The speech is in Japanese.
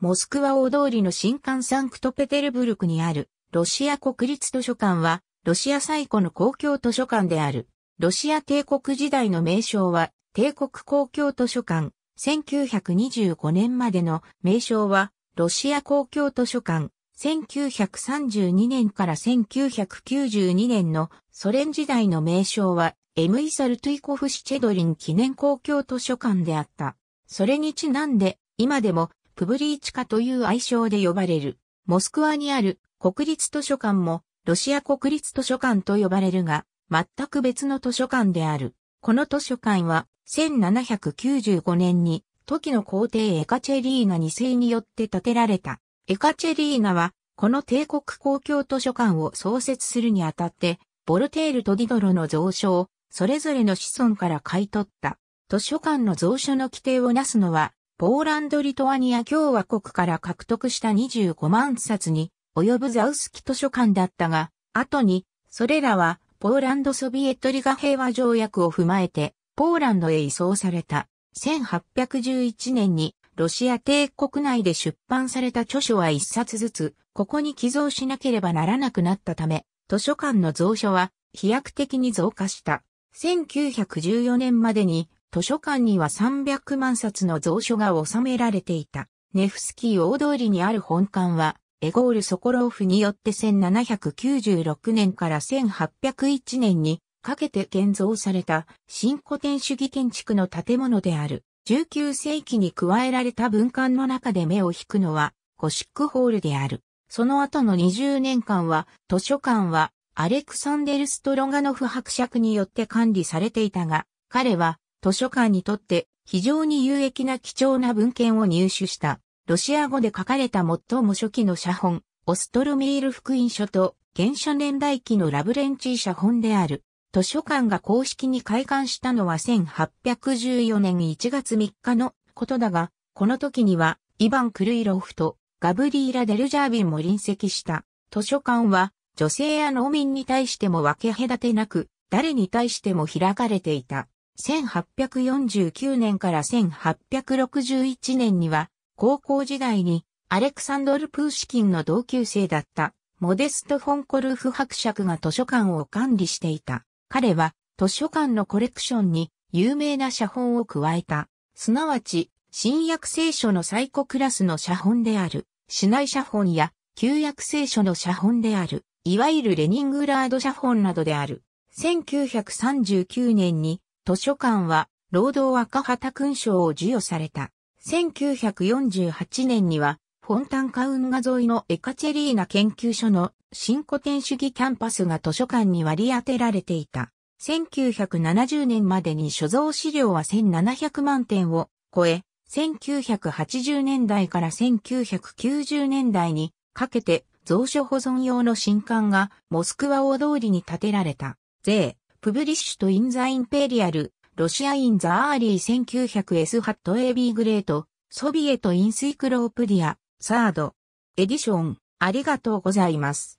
モスクワ大通りの新館サンクトペテルブルクにあるロシア国立図書館はロシア最古の公共図書館である。ロシア帝国時代の名称は帝国公共図書館。1925年までの名称はロシア公共図書館。1932年から1992年のソ連時代の名称はエムイサルトゥイコフシチェドリン記念公共図書館であった。それにちなんで今でもプブリーチカという愛称で呼ばれる。モスクワにある国立図書館もロシア国立図書館と呼ばれるが、全く別の図書館である。この図書館は1795年に時の皇帝エカチェリーナ2世によって建てられた。エカチェリーナはこの帝国公共図書館を創設するにあたって、ボルテールとディドロの蔵書をそれぞれの子孫から買い取った。図書館の蔵書の規定をなすのはポーランド・リトアニア共和国から獲得した25万冊に及ぶザウスキ図書館だったが、後に、それらはポーランド・ソビエトリガ平和条約を踏まえて、ポーランドへ移送された。1811年にロシア帝国内で出版された著書は一冊ずつ、ここに寄贈しなければならなくなったため、図書館の蔵書は飛躍的に増加した。1914年までに図書館には300万冊の蔵書が収められていた。ネフスキー大通りにある本館は、エゴール・ソコローフによって1796年から1801年にかけて建造された新古典主義建築の建物である。19世紀に加えられた文館の中で目を引くのはゴシックホールである。その後の20年間は図書館はアレクサンデル・ストロガノフ伯爵によって管理されていたが、彼は図書館にとって非常に有益な貴重な文献を入手した。ロシア語で書かれた最も初期の写本、オストロミール福音書と原初年代記のラブレンチー写本である。図書館が公式に開館したのは1814年1月3日のことだが、この時にはイヴァン・クルイロフとガブリーラ・デルジャービンも臨席した。図書館は女性や農民に対しても分け隔てなく、誰に対しても開かれていた。1849年から1861年には、高校時代にアレクサンドル・プーシキンの同級生だったモデスト・フォンコルフ伯爵が図書館を管理していた。彼は図書館のコレクションに有名な写本を加えた。すなわち、新約聖書の最古クラスの写本である、市内写本や旧約聖書の写本である、いわゆるレニングラード写本などである。1939年に図書館は、労働赤旗勲章を授与された。1948年には、フォンタンカウンガ沿いのエカチェリーナ研究所の新古典主義キャンパスが図書館に割り当てられていた。1970年までに所蔵資料は1700万点を超え、1980年代から1990年代にかけて蔵書保存用の新館がモスクワ大通りに建てられた。税プブリッシュとインザインペリアル、ロシアインザアーリー 1900S ハット AB グレート、ソビエトインスイクロープディア、サード、エディション、ありがとうございます。